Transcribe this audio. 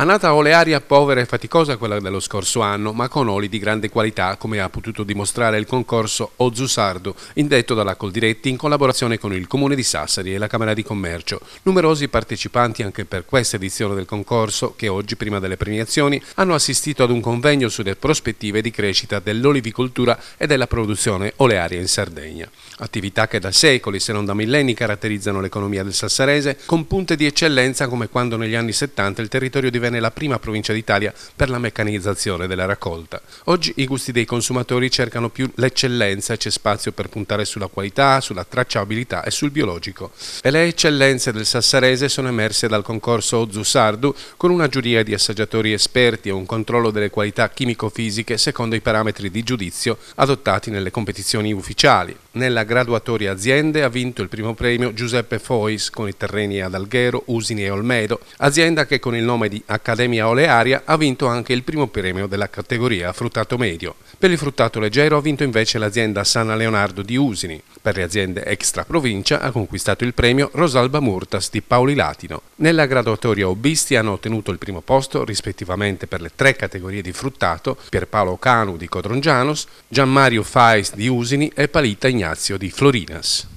Annata olearia povera e faticosa quella dello scorso anno, ma con oli di grande qualità, come ha potuto dimostrare il concorso Ozu Sardo, indetto dalla Coldiretti in collaborazione con il Comune di Sassari e la Camera di Commercio. Numerosi partecipanti anche per questa edizione del concorso, che oggi, prima delle premiazioni, hanno assistito ad un convegno sulle prospettive di crescita dell'olivicoltura e della produzione olearia in Sardegna. Attività che da secoli, se non da millenni, caratterizzano l'economia del sassarese, con punte di eccellenza come quando negli anni 70 il territorio divenne divenne la prima provincia d'Italia per la meccanizzazione della raccolta. Oggi i gusti dei consumatori cercano più l'eccellenza e c'è spazio per puntare sulla qualità, sulla tracciabilità e sul biologico. E le eccellenze del Sassarese sono emerse dal concorso Ozu Sardu con una giuria di assaggiatori esperti e un controllo delle qualità chimico-fisiche secondo i parametri di giudizio adottati nelle competizioni ufficiali. Nella graduatoria aziende ha vinto il primo premio Giuseppe Fois con i terreni ad Alghero, Usini e Olmedo, azienda che con il nome di Accademia Olearia ha vinto anche il primo premio della categoria fruttato medio. Per il fruttato leggero ha vinto invece l'azienda Sana Leonardo di Usini, per le aziende extra provincia ha conquistato il premio Rosalba Murtas di Paoli Latino. Nella graduatoria hobbisti hanno ottenuto il primo posto rispettivamente per le tre categorie di fruttato Pierpaolo Canu di Codrongianos, Gianmario Fais di Usini e Palita Ignazio di Florinas.